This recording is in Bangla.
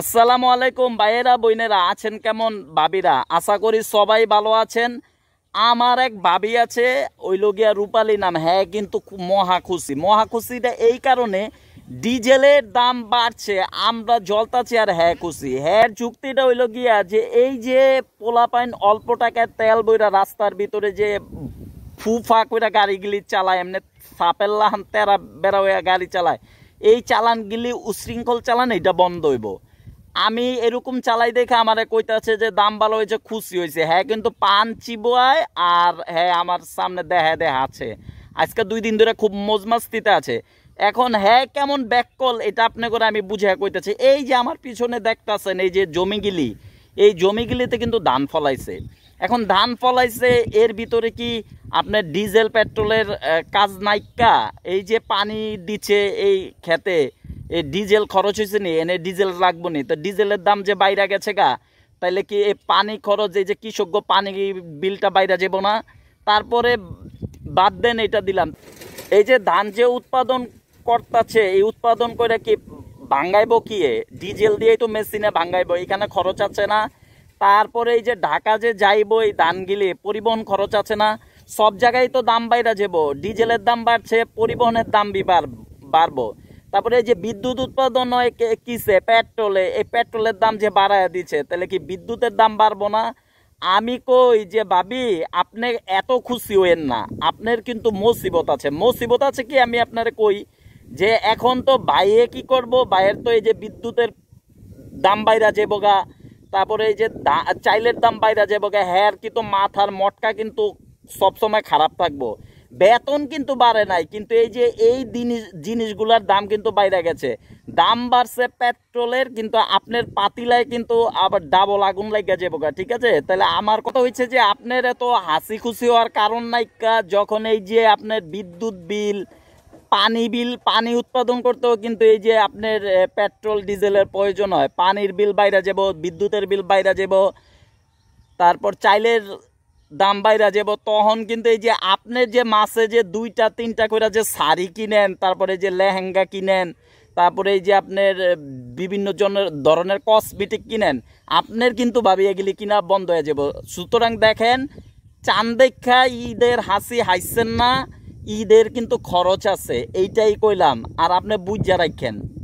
আসসালামু আলাইকুম ভাইয়েরা বইনেরা আছেন কেমন বাবিরা আশা করি সবাই ভালো আছেন আমার এক বাবি আছে ওই লোকিয়া রূপালি নাম হ্যাঁ কিন্তু মহা খুশি মহা খুশিটা এই কারণে ডিজেলের দাম বাড়ছে আমরা জলতাছি আর হ্যাঁ খুশি হ্যাঁ যুক্তিটা হইল গিয়া যে এই যে পোলাপাইন অল্প টাকায় তেল বইরা রাস্তার ভিতরে যে ফু ফা করে গাড়িগুলি চালায় এমনি সাপেল্লাহান লাহান তেরা বেড়া গাড়ি চালায় এই চালানগুলি উশৃঙ্খল চালান এটা বন্ধ হইব আমি এরকম চালাই দেখে আমারে কইতাছে যে দাম ভালো হয়েছে খুশি হয়েছে হ্যাঁ কিন্তু পান চিবোয় আর হ্যাঁ আমার সামনে দেহা দেহা আছে আজকে দুই দিন ধরে খুব মজমাস্তিতে আছে এখন হ্যাঁ কেমন ব্যাককল এটা আপনি করে আমি বুঝে কইতেছি এই যে আমার পিছনে দেখতেছেন এই যে জমিগুলি এই জমিগুলিতে কিন্তু ধান ফলাইছে এখন ধান ফলাইছে এর ভিতরে কি আপনার ডিজেল পেট্রোলের কাজ নাইকা এই যে পানি দিচ্ছে এই খেতে এই ডিজেল খরচ হয়েছে নি এনে ডিজেল লাগবো নি তো ডিজেলের দাম যে বাইরে গেছে গা তাইলে কি এই পানি খরচ এই যে কৃষজ্ঞ পানি বিলটা বাইরে যাব না তারপরে বাদ দেন এটা দিলাম এই যে ধান যে উৎপাদন করতেছে এই উৎপাদন করে কি ভাঙ্গাইব কি ডিজেল দিয়েই তো মেশিনে ভাঙ্গাইব এখানে খরচ আছে না তারপরে এই যে ঢাকা যে যাইব এই ধানগুলি পরিবহন খরচ আছে না সব জায়গায় তো দাম বাইরা যাব ডিজেলের দাম বাড়ছে পরিবহনের দাম বিবার বাড়বো তারপরে যে বিদ্যুৎ উৎপাদন হয় কিসে পেট্রোলে এই পেট্রোলের দাম যে বাড়ায় দিচ্ছে তাহলে কি বিদ্যুতের দাম বাড়বো না আমি কই যে ভাবি আপনি এত খুশি হইন না আপনার কিন্তু মুসিবত আছে মুসিবত আছে কি আমি আপনার কই যে এখন তো বাইরে কি করব বাইয়ের তো এই যে বিদ্যুতের দাম বাইরা যে গা তারপরে এই যে চাইলের দাম বাইরা যে গা হ্যার কি তো মাথার মটকা কিন্তু সবসময় খারাপ থাকবো বেতন কিন্তু বাড়ে নাই কিন্তু এই যে এই জিনিসগুলোর দাম কিন্তু বাইরে গেছে দাম বাড়ছে পেট্রোলের কিন্তু আপনার পাতিলায় কিন্তু আবার ডাবল আগুন লাগে যাবো ঠিক আছে তাহলে আমার কথা হচ্ছে যে আপনার এত হাসি খুশি হওয়ার কারণ নাই যখন এই যে আপনার বিদ্যুৎ বিল পানি বিল পানি উৎপাদন করতেও কিন্তু এই যে আপনার পেট্রোল ডিজেলের প্রয়োজন হয় পানির বিল বাইরে যাব বিদ্যুতের বিল বাইরে যাব তারপর চাইলের দাম বাইরা যাব তখন কিন্তু এই যে আপনি যে মাসে যে দুইটা তিনটা করে যে শাড়ি কিনেন তারপরে যে লেহেঙ্গা কিনেন তারপরে এই যে আপনার বিভিন্ন জনের ধরনের কসমেটিক কিনেন আপনার কিন্তু ভাবি এগুলি কিনা বন্ধ হয়ে যাব সুতরাং দেখেন চান দেখা ঈদের হাসি হাসছেন না ঈদের কিন্তু খরচ আছে এইটাই কইলাম আর আপনি বুঝ রাখেন